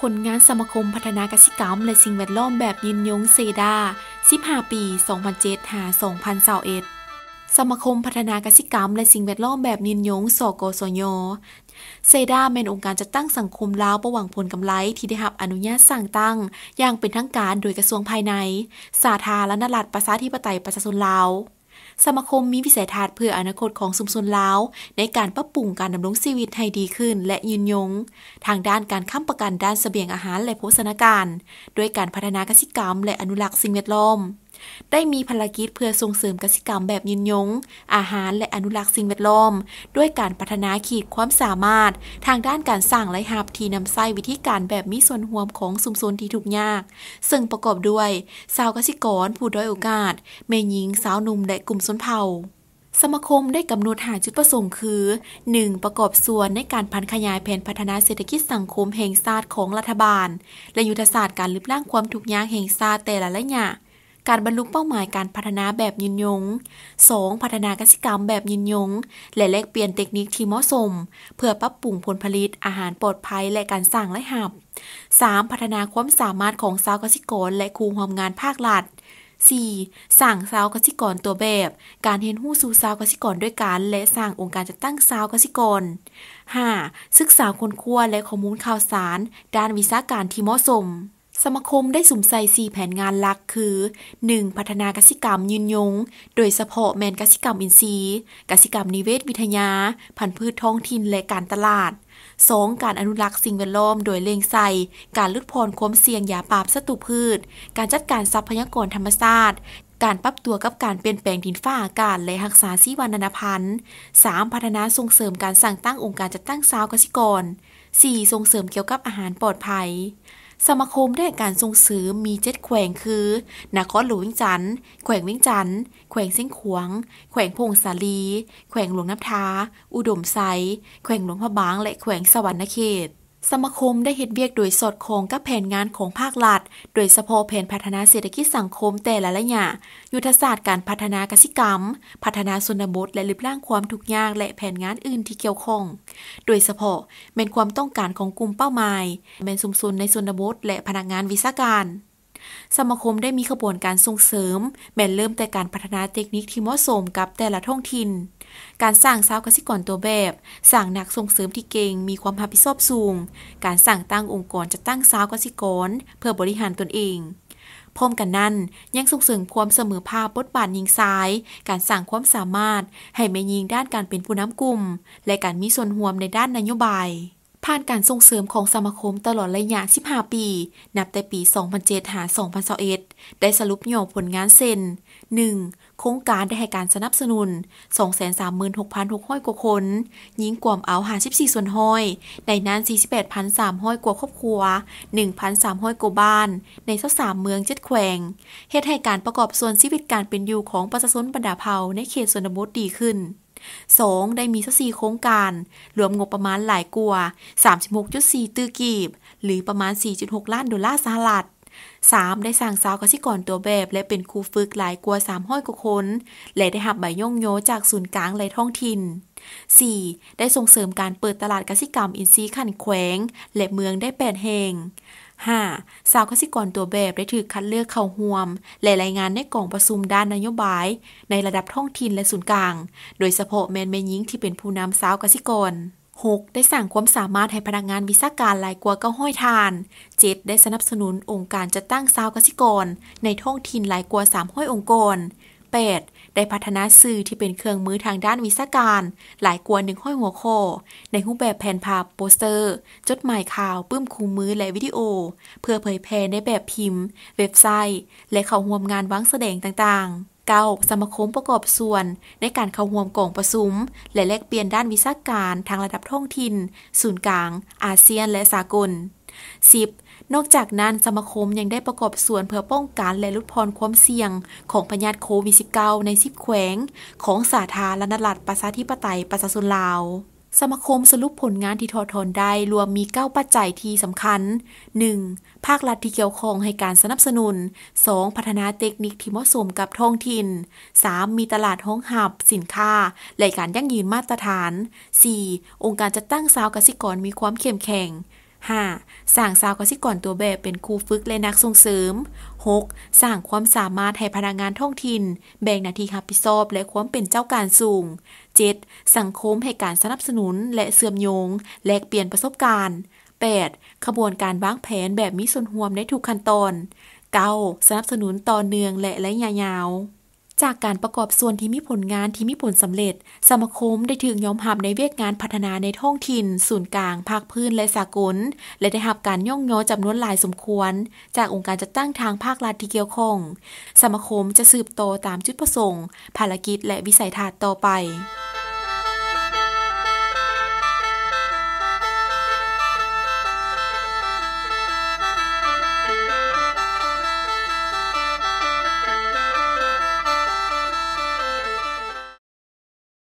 ผลงานสมาคมพัฒนากสิกรรม และสิ่งแวดล้อมแบบยินยงเซดา 15 ปี2007หา2021สมาคมพัฒนากสิกรรมและสิ่งแวดล้อมแบบยินยงสกสยเซดาเป็นองค์การจัดตั้งสังคมลาวประหวังผลกำไรที่ได้รับอนุญาตสร้างตั้ง อย่างเป็นทางการโดยกระทรวงภายใน สาธารณรัฐประชาธิปไตยประชาชนลาวสมาคมมีวิสัยทัศน์เพื่ออนาคตของสุมสนลาว ในการปรับปรุงการดำรงชีวิตให้ดีขึ้นและยืนยง ทางด้านการค้ำประกันด้านสเสบียงอาหารและโภชนาการด้วยการพัฒนากสิกรรม และอนุรักษ์สิ่งแวดล้อมได้มีภารกิจเพื่อส่งเสริมกสิกรรมแบบยืนยง อาหารและอนุรักษ์สิ่งแวดล้อม ด้วยการพัฒนาขีดความสามารถ ทางด้านการสร้างไรหับที่นำใส้วิธีการแบบมีส่วนห่วมของสุมโซนที่ถูกยาก ซึ่งประกอบด้วย สาวกสิกรผู้ด้อยโอกาส เมยิง สาวหนุ่ม และกลุ่มสนเผ่า สมาคมได้กำหนดหาจุดประสงค์ คือ 1. ประกอบส่วนในการพันขยายแผนพัฒนาเศรษฐกิจสังคมแห่งชาติของรัฐบาล และยุทธศาสตร์การลืบล่างความทุกข์ยากแห่งชาติแต่ละระยะการบรรลุเป้าหมายการพัฒนาแบบยืนยง 2. พัฒนากสิกรรมแบบยืนยงและแลกเปลี่ยนเทคนิคที่เหมาะสม เพื่อปรับปรุงผลผลิตอาหารปลอดภัยและการสร้างและหับ 3. พัฒนาความสามารถของสาวกสิกรและครูความงานภาครัฐ 4. สร้างสาวกสิกรตัวแบบ การเห็นหู้สู่สาวกสิกรด้วยกันและสร้างองค์การจัดตั้งสาวกสิกร 5. ศึกษาคนคว้วและข้อมูลข่าวสาร ด้านวิชาการที่เหมาะสมสมาคมได้สุ่มใส่4แผนงานหลัก คือ 1. พัฒนากสิกรรมยืนยง โดยเฉพาะแมนกสิกรรมอินทรีย์กสิกรรม นิเวศวิทยา พันธุ์พืชท้องถิ่นและการตลาด 2. การอนุรักษ์สิ่งแวดล้อม โดยเล็งใส่ การลดพรคว้มเสี่ยงยาปราบศัตรูพืช การจัดการทรัพยากรธรรมชาติ การปรับตัวกับการเปลี่ยนแปลงดินฟ้าอากาศและหักษาซีวานนพันธ์ 3. พัฒนาส่งเสริมการสั่งตั้งองค์การจัดตั้งซาวกสิกร 4. ส่งเสริมเกี่ยวกับอาหารปลอดภัยสมาคมได้การส่งเสริมมีเจ็ดแขวงคือนครหลวงจันทร์แขวงวิ่งจันทร์แขวงเส้นขวง แขวงพงศาลี แขวงหลวงน้ำท้า อุดมไซ แขวงหลวงพะบาง และแขวงสวรรค์เขตสมาคมได้เห็ุเวียกโดยสอดคล้องกับแผนงานของภาครัฐ โดยเฉพาะแผนพัฒนาเศรษฐกิจสังคมแต่ละระยะ ยุทธศาสตร์การพัฒนากสิกรรม พัฒนาุนบทและลึบล่างความทุกยากและแผนงานอื่นที่เกี่ยวข้อง โดยเฉพาะเป็นความต้องการของกลุ่มเป้าหมาย เป็นสุมุนในุนบทและพนักงานวิชาการ สมาคมได้มีขบวนการส่งเสริม แม้เริ่มแต่การพัฒนาเทคนิคที่เหมาะสมกับแต่ละท้องถิ่นการสร้างสาวกสิกรตัวแบบสร้างนักส่งเสริมที่เก่งมีความรับผิดชอบสูง การสร้างตั้งองค์กรจะตั้งสาวกสิกรเพื่อบริหารตนเอง พร้อมกันนั้นยังส่งเสริมความเสมอภาพบทบาทยิงซ้าย การสร้างความสามารถ ให้แม่ยิงด้านการเป็นผู้นำกลุ่มและการมีส่วนร่วมในด้านนโยบาย ผ่านการส่งเสริมของสมาคมตลอดระยะ15 ปี นับแต่ปี 2007หา2021ได้สรุปย่อผลงานเซ็น 1. โครงการได้ให้การสนับสนุน 236,600กว่าคนยิงกว่มเอาหา14ส่วนห้อย ในนั้น48,300กว่าครอบครัว1,300กว่าบ้าน ในเศสามเมืองเจ็ดแขวงเหตุให้การประกอบส่วนชีวิตการเป็นอยู่ของประชาชนบรรดาเผ่าในเขตส่วนบทดีขึ้น 2. ได้มีสักสี่โครงการ รวมงบประมาณหลายกว่า36.4ตื้อกีบ หรือประมาณ 4.6 ล้านดอลลาร์สหรัฐ 3. ได้สร้างสาวกสิกรตัวแบบ และเป็นครูฝึกหลายกว่า3ห้อยกว่าคนและได้หับใบย่องโยจากศูนย์กลางหลยท้องถิ่น 4. ได้ส่งเสริมการเปิดตลาดกสิกรรมอินทรีย์ขันแขวง และเมืองได้แปดแห่ง 5. สาวกสิกรตัวแบบได้ถือคัดเลือกเข้าห่วมและรายงานในกล่องประชุมด้านนโยบาย ในระดับท้องถิ่นและศูนย์กลาง โดยเฉพาะแมนแมนยิงที่เป็นผู้นำสาวกสิกร 6. ได้สั่งความสามารถให้พนักงานวิสาการหลายกว่าเก้าห้อยทาน 7. ได้สนับสนุนองค์การจัดตั้งซาวกสิกร ในท้องถิ่นหลายกว่า3ห้อยองค์กร 8. ได้พัฒนาสื่อที่เป็นเครื่องมือทางด้านวิสาการหลายกว่าหนึ่งห้อยหัวข้อ ในรูปแบบแผ่นภาพโปสเตอร์ จดหมายข่าวปื้มคูมือและวิดีโอ เพื่อเผยแพร่ในแบบพิมพ์ เว็บไซต์ และเข้าร่วมงานวังแสดงต่างๆเก้าสมาคมประกอบส่วนในการเข้าห่วมกองประสุมและแลกเปลี่ยนด้านวิชาการ ทางระดับท้องถิ่น ศูนย์กลาง อาเซียนและสากล 10. นอกจากนั้นสมาคมยังได้ประกอบส่วน เพื่อป้องกันและลดพรความเสี่ยง ของพยาธิโควิด -19 ใน10แขวง ของสาธารณรัฐประชาธิปไตยประชาชนลาวสมาคมสรุปผลงานที่ทอทอนได้รวมมี9ปัจจัยที่สำคัญ 1. ภาครัฐที่เกี่ยวข้องให้การสนับสนุน 2. พัฒนาเทคนิคที่เหมาะสมกับท้องถิ่น 3. มีตลาดห้องหับสินค้าและการยั่งยืนมาตรฐาน 4. องค์การจัดตั้งสาวกสิกรมีความเข้มแข็ง 5. สร้างสาวกสิกรตัวแบบเป็นครูฝึกและนักส่งเสริม 6. สร้างความสามารถให้พนักงานท่องถิ่น แบ่งหน้าที่รับผิดชอบและความเป็นเจ้าการสูง 7. สังคมให้การสนับสนุนและเสื่อมโยงแลกเปลี่ยนประสบการณ์ 8. ขบวนการวางแผนแบบมีส่วนร่วมในทุกขั้นตอน 9. สนับสนุนต่อเนื่องและระยะยาวจากการประกอบส่วนที่มีผลงานที่มีผลสำเร็จ สมาคมได้ถึงยอมหับในเวียกงานพัฒนาในท้องถิ่น ศูนย์กลาง ภาคพื้น และสากล และได้หับการย่องย่อจำนวนหลายสมควรจากองค์การจัดตั้งทางภาครัฐที่เกี่ยวข้อง สมาคมจะสืบโตตามจุดประสงค์ ภารกิจและวิสัยทัศน์ต่อไป